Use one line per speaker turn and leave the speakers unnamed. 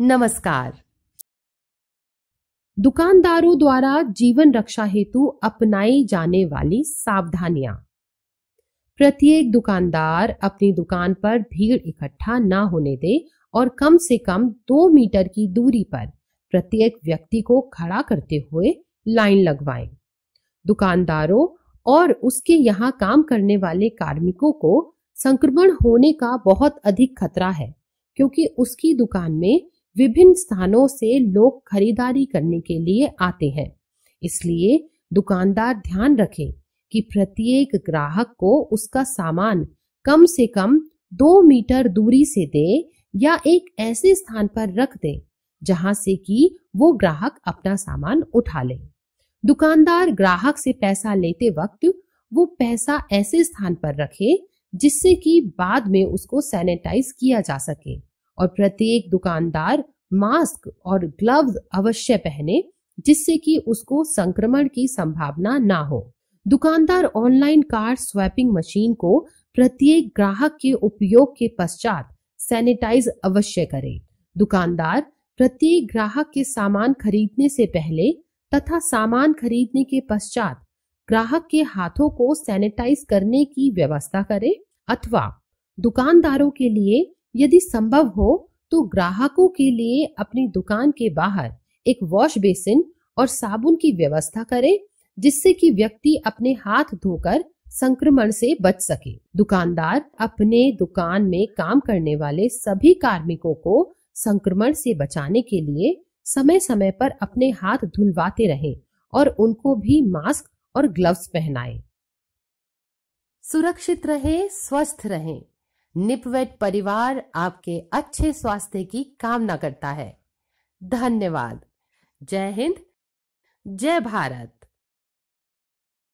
नमस्कार दुकानदारों द्वारा जीवन रक्षा हेतु अपनाई जाने वाली सावधानियां प्रत्येक दुकानदार अपनी दुकान पर भीड़ इकट्ठा ना होने दे और कम से कम दो मीटर की दूरी पर प्रत्येक व्यक्ति को खड़ा करते हुए लाइन लगवाएं। दुकानदारों और उसके यहाँ काम करने वाले कार्मिकों को संक्रमण होने का बहुत अधिक खतरा है क्योंकि उसकी दुकान में विभिन्न स्थानों से लोग खरीदारी करने के लिए आते हैं इसलिए दुकानदार ध्यान रखें कि प्रत्येक ग्राहक को उसका सामान कम से कम दो मीटर दूरी से दे या एक ऐसे स्थान पर रख दे जहां से कि वो ग्राहक अपना सामान उठा ले दुकानदार ग्राहक से पैसा लेते वक्त वो पैसा ऐसे स्थान पर रखे जिससे कि बाद में उसको सैनिटाइज किया जा सके और प्रत्येक दुकानदार मास्क और ग्लव अवश्य पहने जिससे कि उसको संक्रमण की संभावना ना हो दुकानदार ऑनलाइन कार्ड स्वैपिंग मशीन को प्रत्येक ग्राहक के उपयोग के पश्चात सैनिटाइज अवश्य करे दुकानदार प्रत्येक ग्राहक के सामान खरीदने से पहले तथा सामान खरीदने के पश्चात ग्राहक के हाथों को सैनिटाइज करने की व्यवस्था करे अथवा दुकानदारों के लिए यदि संभव हो तो ग्राहकों के लिए अपनी दुकान के बाहर एक वॉश बेसिन और साबुन की व्यवस्था करें जिससे कि व्यक्ति अपने हाथ धोकर संक्रमण से बच सके दुकानदार अपने दुकान में काम करने वाले सभी कार्मिकों को संक्रमण से बचाने के लिए समय समय पर अपने हाथ धुलवाते रहें और उनको भी मास्क और ग्लव्स पहनाएं। सुरक्षित रहें, स्वस्थ रहें निपवेट परिवार आपके अच्छे स्वास्थ्य की कामना करता है धन्यवाद जय हिंद जय भारत